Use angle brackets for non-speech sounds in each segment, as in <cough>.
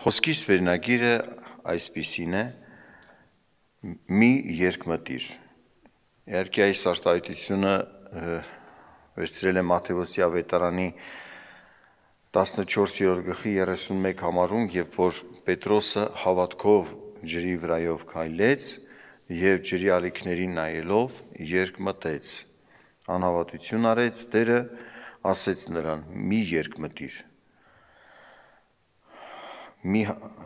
Խոսքիս վերնագիրը այսպիսին է. մի երկմտիր։ Իհարկե այս արտահայտությունը վերցրել է Մատթեոսի ավետարանի 14-րդ գլխի 31 համարում, երբ որ Պետրոսը հավատքով ջրի վրայով քայլեց եւ ջրի ալիքներին նայելով երկմտեց։ Անհավատություն արեց, Տերը ասեց նրան՝ մի երկմտիր մի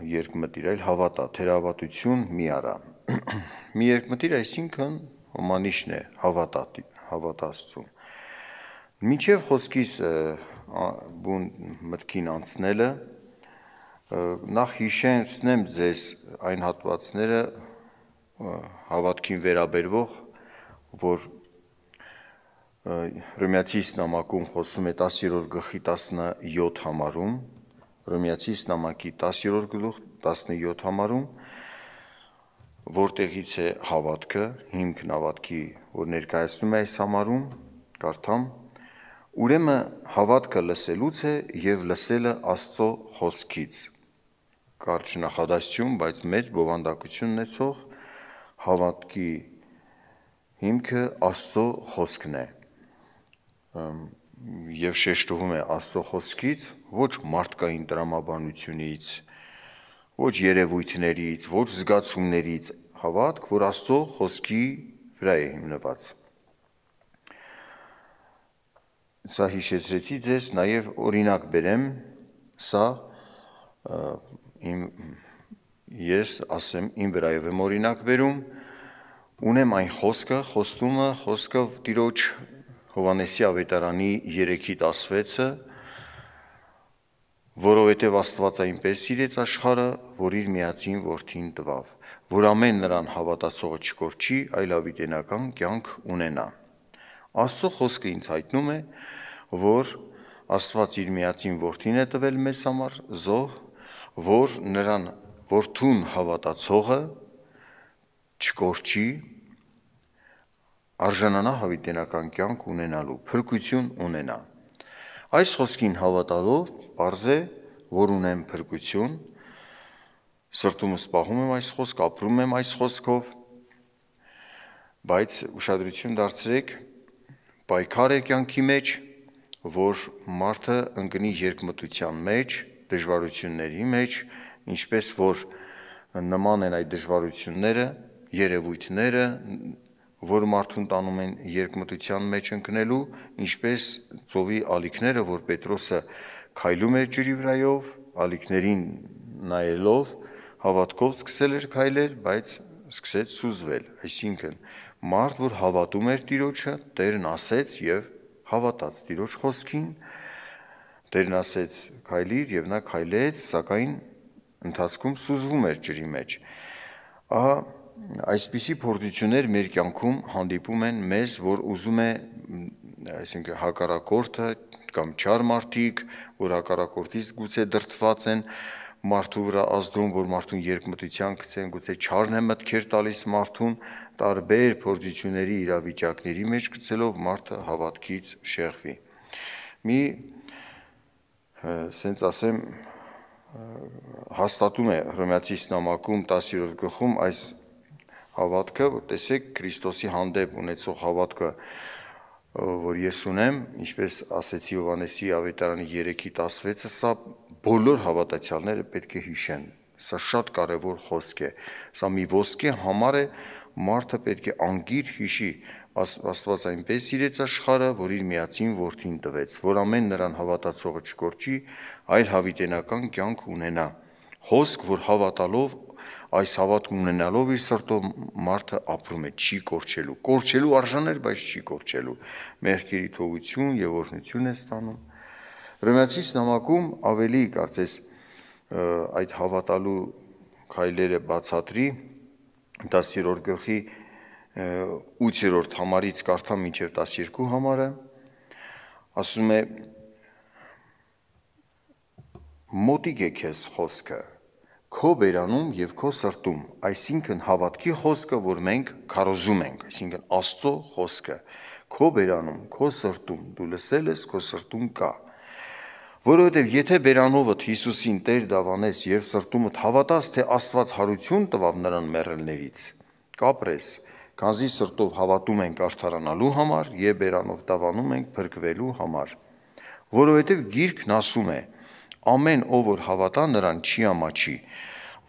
երկմտիր, այլ հավատա, թերավատություն մի արա։ <clears throat> Մի երկմտիր, այսինքն ոմանիշն է հավատա, հավատաստում։ Մինչև խոսքիս բուն մտքին անցնելը նախ հիշեցնեմ ձեզ այն հատվածները հավատքին վերաբերվող, որ Ռոմեացի նամակում խոսում է 10-րդ գլխի 17 համարում Հռոմեացի Իսլամակի 10-րդ գլուխ 17 համարում, որտեղից է հավատքը, հիմքն հավատքի, որ ներկայացնում է այս համարում, կարդամ, ուրեմն հավատքը լսելուց է եւ լսելը Աստծո խոսքից։ Կարճ նախադասություն, բայց մեծ բովանդակություն ունեցող հավատքի հիմքը Աստծո խոսքն է։ Ա, եւ շեշտվում է Աստծո խոսքից, ոչ մարդկային տրամաբանությունից, ոչ երևույթներից, ոչ զգացումներից, հավատք, որ Աստծո խոսքի վրա է հիմնված։ Սա հիշեցրեցի ձեզ, նաև օրինակ բերեմ, սա իմ ես ասեմ իմ վրայով եմ օրինակ բերում, ունեմ այն խոսքը, խոստումը, խոսքը տիրոջ Հովանեսի ավետարանի 3-ի 16-ը, որովհետև Աստված այնպես սիրեց աշխարհը, որ իր միածին որդին տվավ, որ ամեն նրան հավատացողը չկորչի, այլ ավիտենական կյանք ունենա։ Աստծո խոսքը ինձ հայտնում է, որ Աստված իր միածին որդին է տվել մեզ համար զոհ, որ նրան որդուն հավատացողը չկորչի, արժանանա հավիտենական կյանք ունենալու, փրկություն ունենա։ Այս խոսքին հավատալով parz է, որ ունեմ փրկություն, սրտումս սպահում եմ այս խոսք, ապրում եմ այս խոսքով, բայց ուշադրություն դարձրեք, պայքար է կյանքի մեջ, որ մարդը ընկնի երկմտության մեջ, դժվարությունների մեջ, ինչպես որ նման են այդ դժվարությունները, երևույթները, որ մարդուն տանում են երկմտության մեջ ընկնելու, ինչպես ծովի ալիքները, որ Պետրոսը քայլում էր ջրի վրայով, ալիքներին նայելով, հավատքով սկսել էր քայլել, բայց սկսեց սուզվել, այսինքն մարդ, որ հավատում էր Տիրոջը, Տերն ասեց եւ հավատաց Տիրոջ խոսքին, Տերն ասեց քայլիր եւ նա քայլեց, սակայն ընթացքում սուզվում էր ջրի մեջ։ Ահա այսպիսի փորձություններ մեր կյանքում հանդիպում են մեզ, որ ուզում է, այսինքն հակարակորդը կամ չար մարդիկ, որ հակարակորդից գուցե դրթված են մարդու վրա ազդում, որ մարդուն երկմտության գցեն, գուցե չարն է մտքեր տալիս մարդուն, տարբեր փորձությունների իրավիճակների մեջ գցելով մարդը հավատքից շեղվի։ Մի սենց ասեմ հաստատում է Հռոմեացի իսլամակում 10-րդ գլխում այս հավատքը, որ տեսեք Քրիստոսի հանդեպ ունեցող հավատքը, որ ես ունեմ, ինչպես ասեցի Հովանեսի ավետարանի 3-ի 16-ը, սա բոլոր հավատացյալները պետք է հիշեն։ Սա շատ կարևոր խոսք է։ Սա մի ոսկե համար է, մարդը պետք է անգիր հիշի, Աստված այնպես իրեց աշխարը, որ իր միածին որդին տվեց, որ ամեն նրան հավատացողը չկորչի, այլ հավիտենական կյանք ունենա։ Խոսք, որ հավատալով այս հավատքն ունենալով իր սրտով մարդը ապրում է, չի կորչելու։ Կորչելու արժաներ, բայց չի կորչելու։ Մեղքերի թողություն եւ օրհնություն է ստանում։ Ռոմեացիս նամակում ավելի կարծես այդ հավատալու քայլերը բացատրի 10-րդ գլխի 8-րդ համարից կարդա մինչև 12 համարը ասում է մոտիկ է քեզ խոսքը քո բերանում եւ քո սրտում, այսինքն հավատքի խոսքը, որ մենք քարոզում ենք, այսինքն Աստծո խոսքը, քո բերանում, քո սրտում, դու լսել ես, քո սրտում կա։ Որովհետեւ եթե բերանովդ Հիսուսին Տեր դավանես եւ սրտումդ հավատաս, թե Աստված հարություն տվավ նրան մեռելներից, կապրես, քանզի սրտով հավատում ենք արդարանալու համար եւ բերանով դավանում ենք փրկվելու համար։ Որովհետեւ գիրքն ասում է, որ ամեն ով որ հավատա նրան չի ամաչի,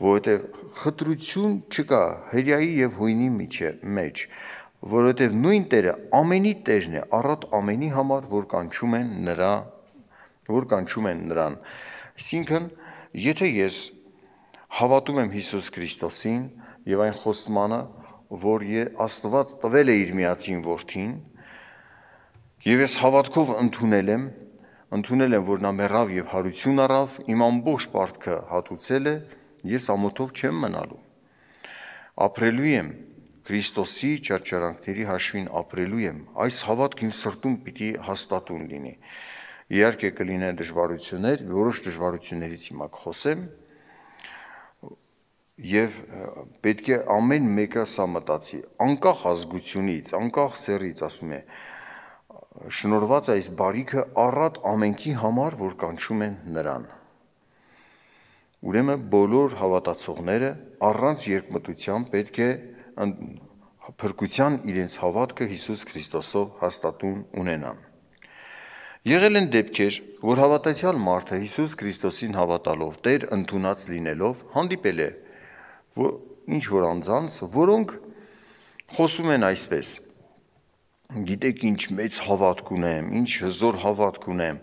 որովհետև խտրություն չկա հրյայի եւ հույնի միջև մեջ, որովհետև նույն Տերը ամենի Տերն է, առատ ամենի համար, որ կանչում են նրա, որ կանչում են նրան։ Այսինքն, եթե ես հավատում եմ Հիսուս Քրիստոսին եւ այն խոստմանը, որ Աստված տվել է իր միածին որդին, եւ ես հավատքով ընդունել եմ, ընդունել եմ, որ նա մեռավ եւ հարություն առավ, իմ ամբողջ պարտքը հատուցել է, ես ամոթով չեմ մնալու։ Ապրելու եմ Քրիստոսի ճարճարանքների հաշվին ապրելու եմ։ Այս հավատք իմ սրտում պիտի հաստատուն լինի։ Իհարկե կլինեն դժվարություններ, որոշ դժվարություններից հիմա կխոսեմ, եւ պետք է ամեն մեկը սա մտածի անկախ ազգությունից անկախ սեռից ասում է շնորված այս բարիքը առատ ամենքի համար, որ կանչում են նրան։ Ուրեմն բոլոր հավատացողները առանց երկմտության պետք է փրկության իրենց հավատքը Հիսուս Քրիստոսով հաստատուն ունենան։ Եղել են դեպքեր, որ հավատացյալ մարդը Հիսուս Քրիստոսին հավատալով Տեր ընդունած լինելով հանդիպել է որ ինչ որ անձանց, որոնք խոսում են այսպես գիտեք ինչ մեծ հավատք ունեմ, ինչ հզոր հավատք ունեմ։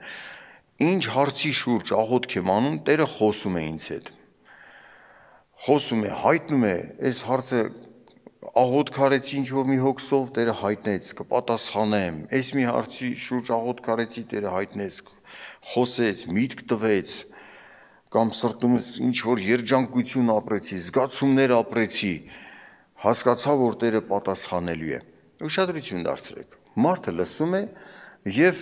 Ինչ հարցի շուրջ աղոթք եմ անում, Տերը խոսում է ինձ հետ։ Խոսում է, հայտնում է, այս հարցը աղոթք արեցի ինչ որ մի հոգսով, Տերը հայտնեց, կպատասխանեմ։ Այս մի հարցի շուրջ աղոթք արեցի, Տերը հայտնեց, խոսեց, միտք տվեց, կամ սրտումս ինչ որ երջանկություն ապրեցի, զգացումներ ապրեցի, հասկացա, որ Տերը պատասխանելու է ուշադրություն դարձրեք։ Մարդը լսում է եւ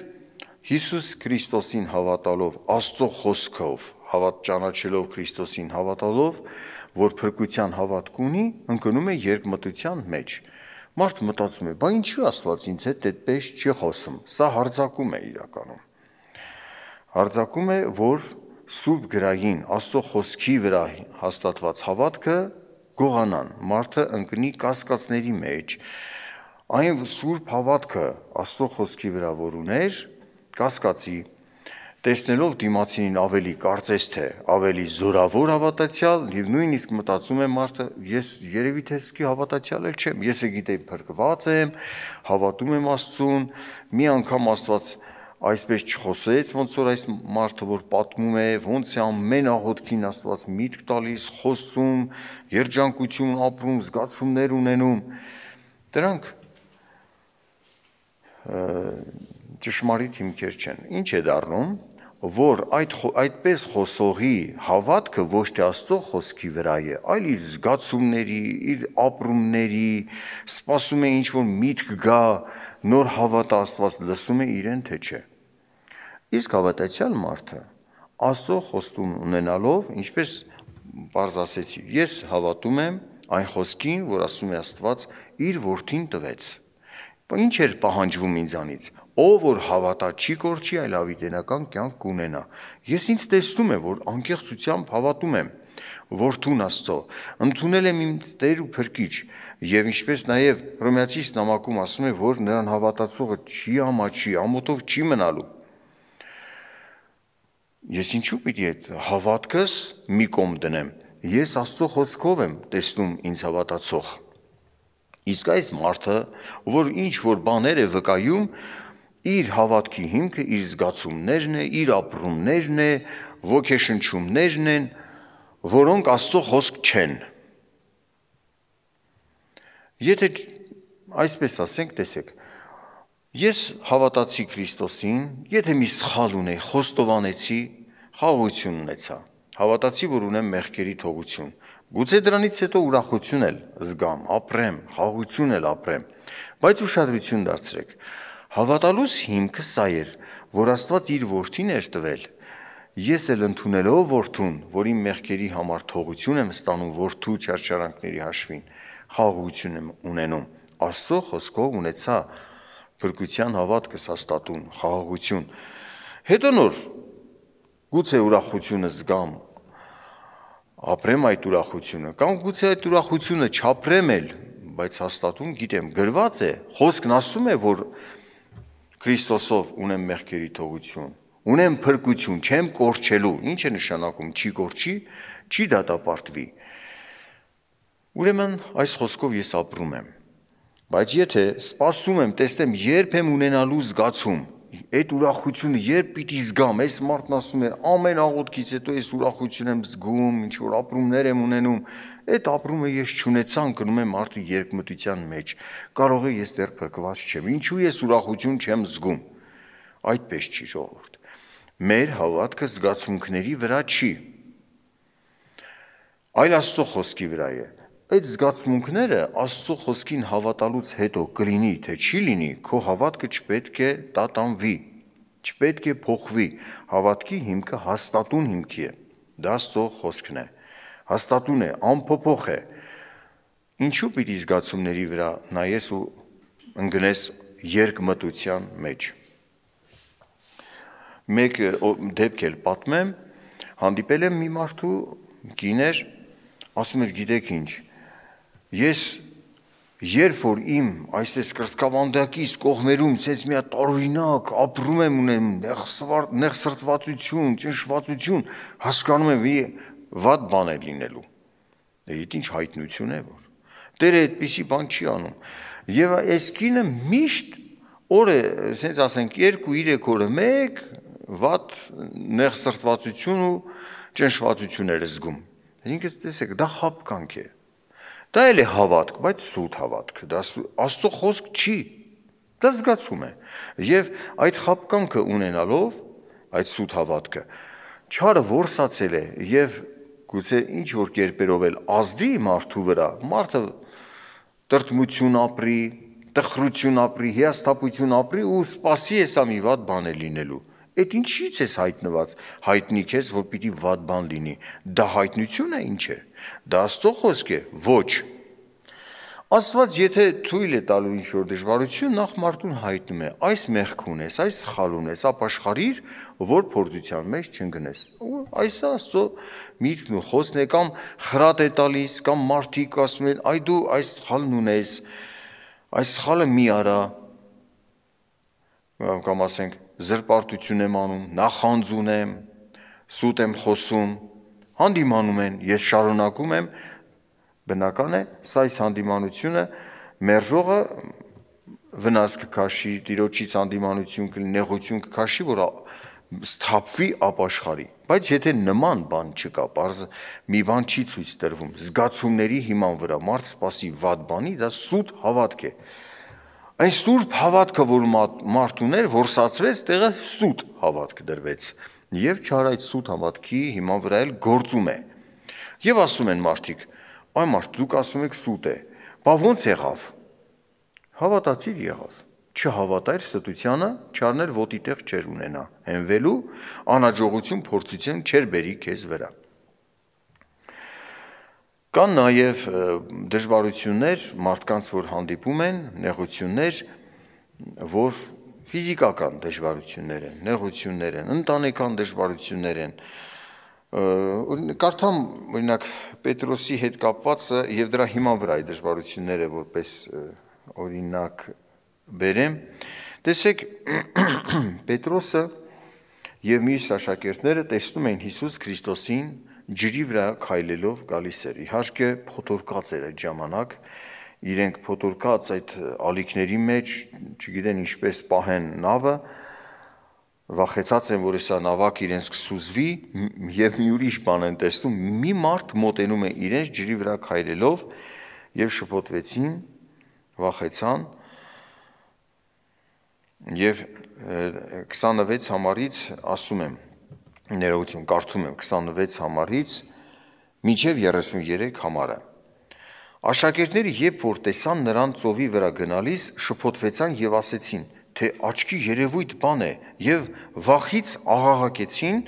Հիսուս Քրիստոսին հավատալով, Աստծո խոսքով, հավատ ճանաչելով Քրիստոսին հավատալով, որ փրկության հավատք ունի, ընկնում է երկմտության մեջ։ Մարդը մտածում է, բա ինչու Աստված ինձ հետ այդպես չի խոսում։ Սա հարձակում է իրականում։ Հարձակում է, որ սուրբ գրային Աստծո խոսքի վրա հաստատված հավատքը գողանան, մարդը ընկնի կասկածների մեջ, այն սուրբ հավատքը Աստծո խոսքի վրա որ ուներ, կասկածի տեսնելով դիմացին ավելի կարծես թե ավելի զորավոր հավատացյալ եւ նույնիսկ մտածում է մարդը ես երևի թե սկի հավատացյալ էլ չեմ ես է գիտեմ փրկված եմ հավատում եմ Աստծուն մի անգամ Աստված այսպես չխոսեց ոնց որ այս մարդը որ պատմում է ոնց է ամեն աղոթքին Աստված միտք տալիս խոսում երջանկություն ապրում զգացումներ ունենում դրանք ճշմարիտ հիմքեր չեն։ Ինչ է դառնում, որ այդ այդպես խոսողի հավատքը ոչ թե Աստծո խոսքի վրա է, այլ իր զգացումների, իր ապրումների, սпасում է ինչ որ միտք գա, նոր հավատը Աստված լսում է իրեն թե չէ։ Իսկ հավատացյալ մարդը Աստծո խոստում ունենալով, ինչպես բարձ ասեցի, ես հավատում եմ այն խոսքին, որ ասում է Աստված իր որդին տվեց։ Բայց ինչ էր պահանջվում ինձանից։ Ով որ հավատա չի կորչի, այլ ավիդենական կյանք կունենա։ Ես ինձ տեսնում եմ, որ անկեղծությամբ հավատում եմ Որդուն Աստծո։ Ընթունել եմ իմ Տեր ու Փրկիչ, եւ ինչպես նաեւ Հռոմեացիս նամակում ասում է, որ նրան հավատացողը չի ամաչի, ամոթով չի մնալու։ Ես ինչու պիտի այդ հավատքս մի կողմ դնեմ։ Ես Աստծո խոսքով եմ տեսնում ինձ հավատացող։ Իսկ այս մարդը, որ ինչ որ բաներ է վկայում, իր հավատքի հիմքը իր զգացումներն է, իր ապրումներն է, ոգեշնչումներն են, որոնք Աստծո խոսք չեն։ Եթե այսպես ասենք, տեսեք, ես հավատացի Քրիստոսին, եթե մի սխալ ունեի, խոստովանեցի, խաղաղություն ունեցա։ Հավատացի, որ ունեմ մեղքերի թողություն։ Գուցե դրանից հետո ուրախություն էլ զգամ, ապրեմ, խաղություն էլ ապրեմ, բայց ուշադրություն դարձրեք։ Հավատալուս հիմքը սա էր, որ Աստված իր որդին էր տվել։ Ես էլ ընդունելով որդուն, որի մեղքերի համար թողություն եմ ստանում որդու չարչարանքների հաշվին, խաղություն եմ ունենում։ Աստծո խոսքով ունեցա փրկության հավատքս հաստատուն, խաղաղություն։ Հետո նոր գուցե ուրախությունը զգամ, ապրեմ այդ ուրախությունը կամ գուցե այդ ուրախությունը չապրեմ էլ, բայց հաստատուն գիտեմ, գրված է, խոսքն ասում է, որ Քրիստոսով ունեմ մեղքերի թողություն, ունեմ փրկություն, չեմ կորչելու։ Ինչ է նշանակում չի կորչի, չի դատապարտվի։ Ուրեմն այս խոսքով ես ապրում եմ։ Բայց եթե սпасում եմ, տեսնեմ երբ եմ ունենալու զգացում, այդ ուրախությունը երբ պիտի զգամ, այս մարդն ասում է, ամեն աղոթքից հետո այս ուրախություն եմ զգում, ինչ որ ապրումներ եմ ունենում, այդ ապրումը ես չունեցա, ընկնում եմ արդեն երկմտության մեջ։ Կարող է ես դեռ փրկված չեմ։ Ինչու ես ուրախություն չեմ զգում։ Այդպես չի ժողովուրդ։ Մեր հավատքը զգացունքների վրա չի։ Այլ Աստծո խոսքի վրա է այդ զգացմունքները Աստծո խոսքին հավատալուց հետո կլինի թե չի լինի, քո հավատքը չպետք է տատանվի, չպետք է փոխվի։ Հավատքի հիմքը հաստատուն հիմքի է։ Դա Աստծո խոսքն է։ Հաստատուն է, անփոփոխ է։ Ինչու պիտի զգացումների վրա նայես ու ընկնես երկմտության մեջ։ Մեկ դեպք էլ պատմեմ, հանդիպել եմ մի մարդու, կիներ, ասում էր գիտեք ինչ, Ես երբ որ իմ այսպես կրծքավանդակից կողմերում ցես մի հատ օրինակ ապրում եմ ունեմ նեղսվարտ նեղսրտվածություն, ճնշվածություն, հասկանում եմ մի վատ բան է լինելու։ Դե իդ ինչ հայտնություն է որ։ Տերը այդպիսի բան չի անում։ Եվ այս կինը միշտ օրը, ասենց ասենք 2-3 օրը մեկ վատ նեղսրտվածություն ու ճնշվածություն էր զգում։ Ինքս տեսեք, դա խապկանք է։ դա Դա էլ է հավատք, բայց սուտ հավատք, դա Աստծո խոսք չի։ Դա զգացում է։ Եվ այդ խապկանքը ունենալով, այդ սուտ հավատքը, չարը ворսացել է եւ գուցե ինչ որ կերպերով էլ ազդի մարդու վրա, մարդը տրտմություն ապրի, տխրություն ապրի, հիասթափություն ապրի ու սпасի է սա մի վատ բան է լինելու։ Այդ ինչից ես հայտնված։ Հայտնի քեզ, որ պիտի վատ բան լինի։ Դա հայտնություն է ինչ է։ Դա Աստծո խոսք է։ Ոչ։ Աստված եթե թույլ է տալու ինչ որ դժվարություն, նախ մարդուն հայտնում է, այս մեղքուն ես, այս սխալուն ես, ապաշխարիր, որ փորձության մեջ չընկնես։ Այս է Աստծո միտքն ու խոսքն է կամ խրատ է տալիս, կամ մարդիկ ասում են, այ դու այս սխալն ունես, այս սխալը մի արա, կամ ասենք զրպարտություն եմ անում, նախանձուն եմ, սուտ եմ խոսում, հանդիմանում են, ես շարունակում եմ, բնական է, սա այս հանդիմանությունը մերժողը վնաս կքաշի, տիրոջից հանդիմանություն կլինի, նեղություն կքաշի, որ սթափվի ապաշխարի։ Բայց եթե նման բան չկա, պարզ մի բան չի ցույց տրվում, զգացումների հիման վրա մարդ սпасի վատ բանի, դա սուտ հավատք է։ Ա, Այն սուրբ հավատքը, որ մարդ ուներ, որսացվեց, տեղը սուտ հավատք դրվեց։ Եվ չար այդ սուտ հավատքի հիմա վրա էլ գործում է։ Եվ ասում են մարդիկ, այ մարդ դուք ասում եք սուտ է։ Բա ո՞նց եղավ։ Հավատացիր եղավ չհավատայր ստությանը, չառներ ոտի տեղ չեր ունենա։ Հենվելու անաջողություն փորձություն չեր բերի քեզ վրա։ Կան նաև դժվարություններ մարդկանց, որ հանդիպում են, նեղություններ, որ ֆիզիկական դժվարություններ են, նեղություններ են, ընտանեկան դժվարություններ են։ Կարդամ, օրինակ, Պետրոսի հետ կապվածը եւ դրա հիման վրա է դժվարությունները, որպես օրինակ բերեմ։ Տեսեք, <clears throat> Պետրոսը եւ մյուս աշակերտները տեսնում են Հիսուս Քրիստոսին ջրի վրա քայլելով գալիս էր։ Իհարկե փոթորկած էր այդ ժամանակ, իրենք փոթորկած այդ ալիքների մեջ, չգիտեն ինչպես պահեն նավը, վախեցած են, որ հեսա նավակ իրենց կսուզվի եւ մի ուրիշ բան են տեսնում, մի մարդ մոտենում է իրենց ջրի վրա քայլելով եւ շփոթվեցին, վախեցան եւ 26 համարից ասում եմ ներողություն կարդում եմ 26 համարից մինչև 33 համարը։ Աշակերտները երբ որ տեսան նրան ծովի վրա գնալիս, շփոթվեցան եւ ասեցին, թե աչքի երևույթ բան է եւ վախից աղաղակեցին։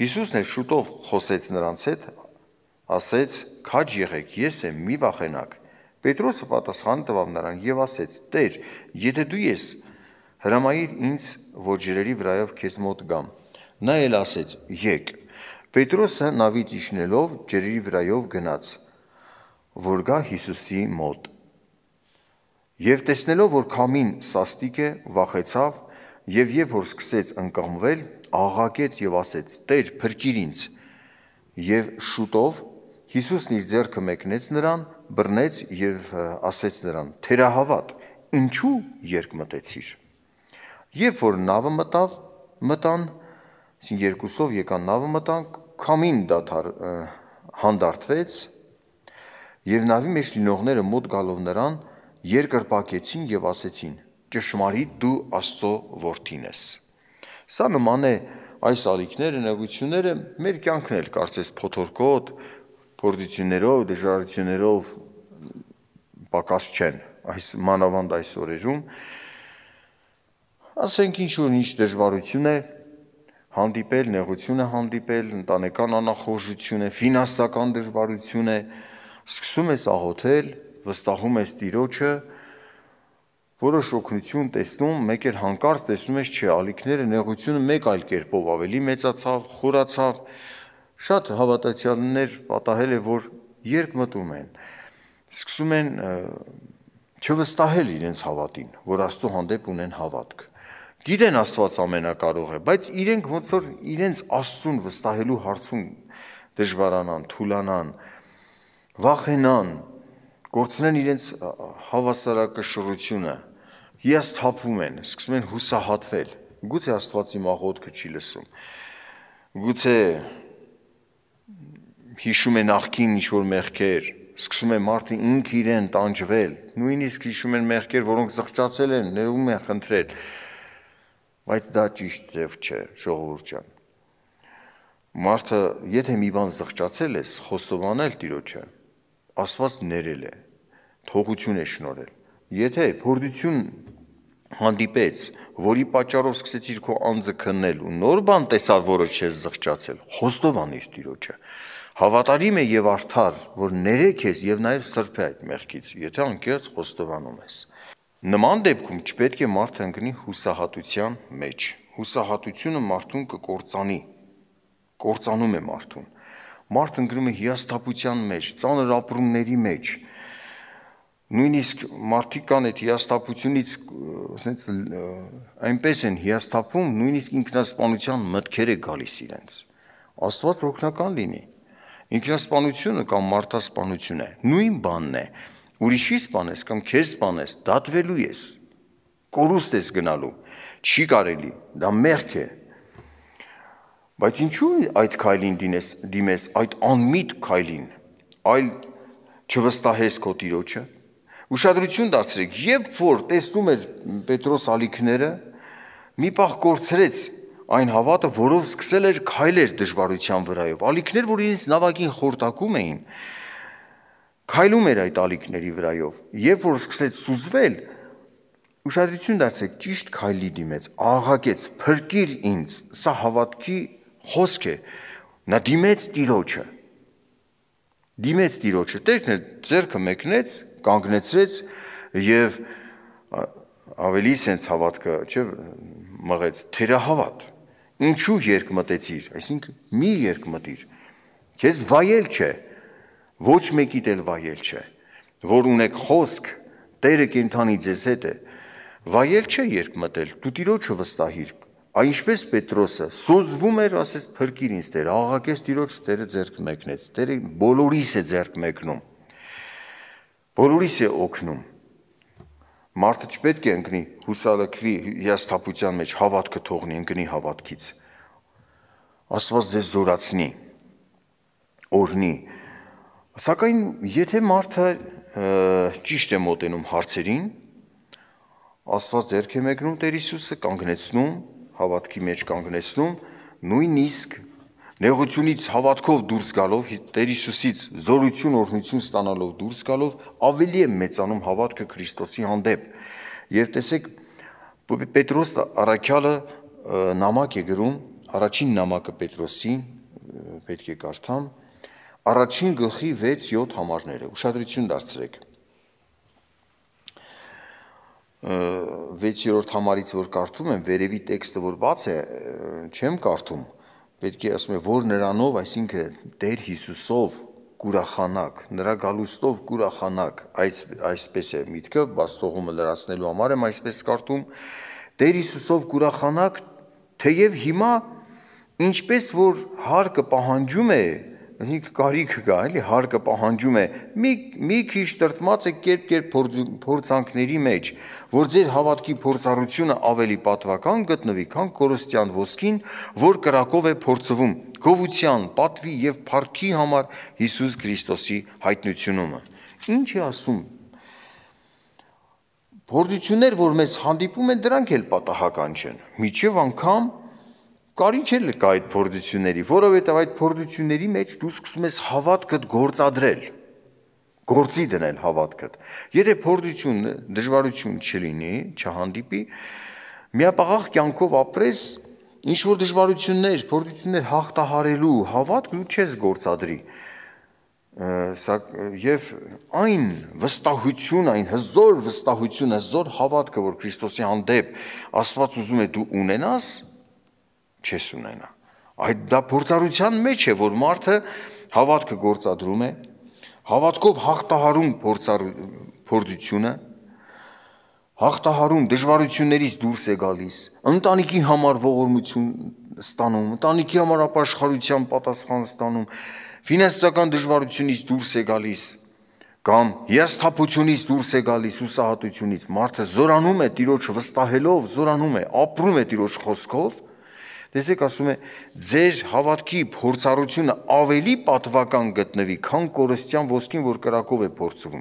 Հիսուսն էլ շուտով խոսեց նրանց հետ, ասեց. «Քաջ եղեք, ես եմ, մի վախենակ»։ Պետրոսը պատասխան տվավ նրան եւ ասեց. «Տեր, եթե դու ես հրամայիր ինձ, որ ջրերի վրայով քեզ մոտ գամ»։ Նա էլ ասեց. «Եկ»։ Պետրոսը նավից իջնելով ջրի վրայով գնաց, որ գա Հիսուսի մոտ։ Եվ տեսնելով, որ քամին սաստիկ է, վախեցավ, եւ երբ որ սկսեց ընկամվել, աղակեց եւ ասեց. «Տեր, փրկիր ինձ»։ Եվ շուտով Հիսուսն իր ձեռքը մեկնեց նրան, բռնեց եւ ասեց նրան. «Թերահավատ, ինչու երկ մտեցիր»։ Երբ որ նավը մտավ, մտան, մտան Այսին երկուսով եկան նավը մտան, քամին դաթար հանդարտվեց եւ նավի մեջ լինողները մոտ գալով նրան երկրպակեցին եւ ասեցին. ճշմարիտ դու Աստծո որդին ես։ Սա նման է այս ալիքները, նեղությունները մեր կյանքն էլ կարծես փոթորկոտ, փորձություններով, դժվարություններով պակաս չեն այս մանավանդ այս օրերում։ Ասենք ինչ որ ինչ դժվարություն է, հանդիպել, նեղությունը հանդիպել, ընտանեկան անախորժություն է, ֆինանսական դժվարություն է, սկսում ես աղոթել, վստահում ես Տիրոջը, որոշ օգնություն տեսնում, մեկ էլ հանկարծ տեսնում ես, չէ, ալիքները նեղությունը մեկ այլ կերպով ավելի մեծացավ, խորացավ։ Շատ հավատացյալներ պատահել է, որ երբ մտում են, սկսում են չվստահել իրենց հավատին, որ Աստծո հանդեպ ունեն հավատք Գիտեն Աստված ամենակարող է, բայց իրենք ոնց որ իրենց Աստծուն վստահելու հարցում դժվարանան, թուլանան, վախենան, գործնեն իրենց հավասարակշռությունը, հիասթափում են, սկսում են հուսահատվել։ Գուցե Աստված իմ աղոթքը չի լսում։ Գուցե հիշում է նախքին ինչ-որ մեղքեր, սկսում է մարդը ինքը իրեն տանջվել, նույնիսկ հիշում են մեղքեր, որոնք զղջացել են, ներում են խնդրել Բայց դա ճիշտ ձև չէ, ժողովուրդ ջան։ Մարդը, եթե մի բան զղճացել ես, խոստովանել Տիրոջը, Աստված ներել է, թողություն է շնորել։ Եթե փորձություն հանդիպեց, որի պատճառով սկսեցիր քո անձը քննել ու նոր բան տեսար, որը չես զղճացել, խոստովանիր Տիրոջը։ Հավատարիմ է եւ արդար, որ ներեք ես եւ նաեւ սրբե այդ մեղքից, եթե անկեղծ խոստովանում ես։ Նման դեպքում չպետք է մարդը ընկնի հուսահատության մեջ։ Հուսահատությունը մարդուն կկործանի։ Կործանում է մարդուն։ Մարդը ընկնում է հիասթափության մեջ, ծանր ապրումների մեջ։ Նույնիսկ մարդիկ կան այդ հիասթափությունից, ասենց այնպես են հիասթափում, նույնիսկ ինքնասպանության մտքեր է գալիս իրենց։ Աստված օգնական լինի։ Ինքնասպանությունը կամ մարդասպանությունը նույն բանն է։ Ա, ուրիշի սպանես կամ քեզ սպանես, դատվելու ես։ Կորուստ ես գնալու։ Չի կարելի, դա մեղք է։ Բայց ինչու այդ քայլին դինես, դիմես, այդ անմիտ քայլին, այլ չվստահես քո Տիրոջը։ Ուշադրություն դարձրեք, երբ որ տեսնում էր Պետրոս ալիքները, մի պահ կորցրեց այն հավատը, որով սկսել էր քայլեր դժվարության վրայով։ Ալիքներ, որ իրենց նավակին խորտակում էին, քայլում էր այդ ալիքների վրայով։ Երբ որ սկսեց սուզվել, ուշադրություն դարձեք, ճիշտ քայլի դիմեց, աղաղակեց. «Փրկիր ինձ»։ Սա հավատքի խոսք է։ Նա դիմեց Տիրոջը։ Դիմեց Տիրոջը։ Տերքն է ձեռքը մեկնեց, կանգնեցրեց եւ ավելի sense հավատքը, չէ՞, մղեց թերահավատ։ Ինչու երկմտեցիր, այսինքն՝ մի երկմտիր։ Քեզ վայել չէ, ոչ մեկի դել վայել չէ, որ ունեք խոսք, Տերը կենթանի ձեզ հետ է։ Վայել չէ երբ մտել, դու Տիրոջը վստահիր։ Այնպես Պետրոսը սոզվում էր, ասես փրկիր ինձ Տեր, աղակես Տիրոջ Տերը ձերք մեկնեց։ Տերը բոլորիս է ձերք մեկնում։ Բոլորիս է օգնում։ Մարդը չպետք է ընկնի հուսալքվի հիասթափության մեջ, հավատքը թողնի, ընկնի հավատքից։ Աստված ձեզ զորացնի, օրհնի, Սակայն եթե մարդը ճիշտ է մոտենում հարցերին, Աստված ձերք է մեկնում Տեր Հիսուսը կանգնեցնում, հավատքի մեջ կանգնեցնում, նույնիսկ նեղությունից հավատքով դուրս գալով Տեր Հիսուսից զորություն օրհնություն ստանալով դուրս գալով ավելի է մեծանում հավատքը Քրիստոսի հանդեպ։ Եվ տեսեք Պետրոս Արաքյալը նամակ է գրում, առաջին նամակը Պետրոսին պետք է կարդամ 1 Առաջին գլխի 6-7 համարները, ուշադրություն դարձրեք։ 6-րդ համարից որ կարդում եմ, վերևի տեքստը որ բաց է, չեմ կարդում։ Պետք է ասում է, որ նրանով, այսինքն Տեր Հիսուսով գուրախանակ, նրա գալուստով գուրախանակ, այս այսպես է միտքը, բաստողումը լրացնելու համար եմ այսպես կարդում։ Տեր Հիսուսով գուրախանակ, թեև հիմա ինչպես որ հարկը պահանջում է ինքը կարիք կա, էլի հարկը պահանջում է։ Մի մի քիչ դրտմած է կերպ-կերպ փորձանքների մեջ, որ ձեր հավատքի փորձառությունը ավելի պատվական գտնվի, քան կորստյան ոսկին, որ կրակով է փորձվում գովության, պատվի եւ փառքի համար Հիսուս Քրիստոսի հայտնությունումը։ Ինչ է ասում Փորձություններ, որ մեզ հանդիպում են, դրանք էլ պատահական չեն։ Միջև անգամ կարիչ էլ կա այդ փորձությունների, որովհետև այդ փորձությունների մեջ դու սկսում ես հավատքդ գործադրել, գործի դնել հավատքդ։ Եթե փորձությունը դժվարություն չլինի, չհանդիպի, միապաղաղ կյանքով ապրես, ինչ որ դժվարություններ, փորձություններ հաղթահարելու հավատք դու չես գործադրի սա եւ այն վստահություն, այն հզոր վստահություն, հզոր հավատքը, որ Քրիստոսի հանդեպ Աստված ուզում է դու ունենաս, չես ունենա։ Այդ դա փորձառության մեջ է, որ մարդը հավատքը գործադրում է, հավատքով հաղթահարում փորձությունը, հաղթահարում դժվարություններից դուրս է գալիս, ընտանիքի համար ողորմություն ստանում, ընտանիքի համար ապաշխարության պատասխան ստանում, ֆինանսական դժվարությունից դուրս է գալիս, կամ երթափությունից դուրս է գալիս հուսահատությունից մարդը զորանում է տիրոջ վստահելով, զորանում է, ապրում է տիրոջ խոսքով Տեսեք, ասում է, ձեր հավատքի փորձառությունը ավելի պատվական գտնվի, քան կորստյան ոսկին, որ կրակով է փորձվում։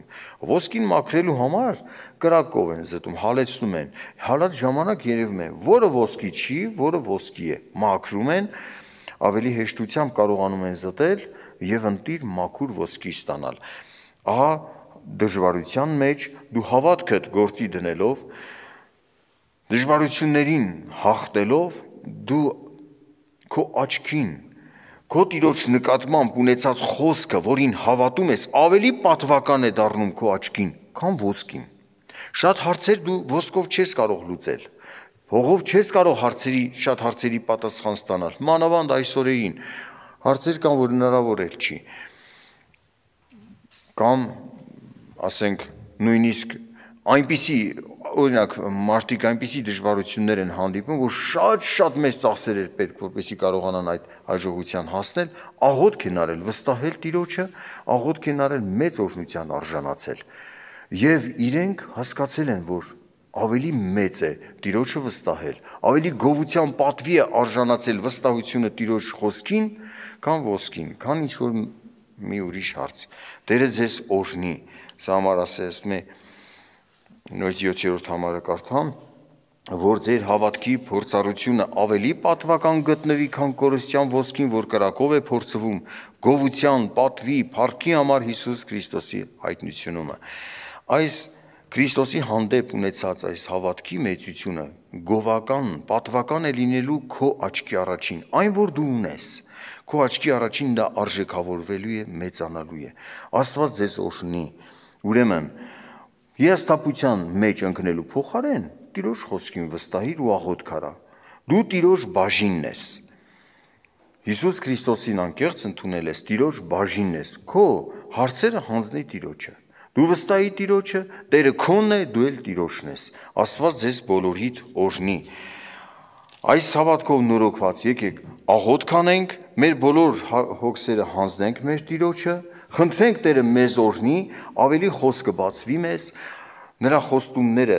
Ոսկին մաքրելու համար կրակով են զտում, հալեցնում են։ Հալած ժամանակ երևում է, որը ոսկի չի, որը ոսկի է։ Մաքրում են, ավելի հեշտությամբ կարողանում են զտել եւ ընտիր մաքուր ոսկի ստանալ։ Ահա դժվարության մեջ դու հավատքդ գործի դնելով դժվարություններին հաղթելով դու քո աչքին քո Տիրոջ նկատմամբ ունեցած խոսքը, որին հավատում ես, ավելի պատվական է դառնում քո աչքին, քան ոսկին։ Շատ հարցեր դու ոսկով չես կարող լուծել։ Հողով չես կարող հարցերի շատ հարցերի պատասխան ստանալ։ Մանավանդ այսօրերին հարցեր կան, որ հնարավոր էլ չի։ Կամ ասենք նույնիսկ այնպիսի օրինակ մարդիկ այնպիսի դժվարություններ են հանդիպում, որ շատ-շատ մեծ ծախսեր էր պետք, որպեսզի կարողանան այդ հաջողության հասնել, աղոթք են արել, վստահել Տիրոջը, աղոթք են արել մեծ օրհնության արժանացել։ Եվ իրենք հասկացել են, որ ավելի մեծ է Տիրոջը վստահել, ավելի գովության պատվի է արժանացել վստահությունը Տիրոջ խոսքին, քան ոսկին, քան ինչ որ մի ուրիշ հարց։ Տերը ձեզ օրհնի։ Սա համար ասես մե նույնիսկ 7-րդ համարը կարդամ, որ ձեր հավատքի փորձառությունը ավելի պատվական գտնվի, քան կորստյան ոսկին, որ կրակով է փորձվում, գովության, պատվի, փառքի համար Հիսուս Քրիստոսի հայտնությունումը։ Այս Քրիստոսի հանդեպ ունեցած այս հավատքի մեծությունը գովական, պատվական է լինելու քո աչքի առաջին, այն որ դու ունես, քո աչքի առաջին դա արժեքավորվելու է, մեծանալու է։ Աստված ձեզ օրհնի։ Ուրեմն, հիաստապության մեջ ընկնելու փոխարեն Տիրոջ խոսքին վստահիր ու աղոտ քարա։ Դու Տիրոջ բաժինն ես։ Հիսուս Քրիստոսին անկեղծ ընդունել ես, Տիրոջ բաժինն ես։ Քո հարցերը հանձնի Տիրոջը։ Դու վստահի Տիրոջը, Տերը քոնն է, դու էլ Տիրոջն ես։ Աստված ձեզ բոլորիդ օրհնի։ Այս հավատքով նորոգված եկեք աղոտ կանենք, մեր բոլոր հոգսերը հանձնենք մեր Տիրոջը, Խնդրենք Տերը մեզ օրհնի, ավելի խոսքը բացվի մեզ, նրա խոստումները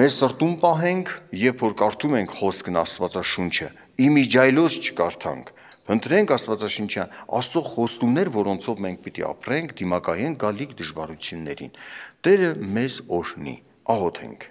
մեր սրտում պահենք, երբ որ կարդում ենք խոսքն Աստվածաշունչը։ Իմիջայլոց չկարդանք, Հնդրենք Աստվածաշնչյան Աստծո խոստումներ, որոնցով մենք պիտի ապրենք դիմակայենք գալիք դժվարություններին։ Տերը մեզ օրհնի։ Աղոթենք։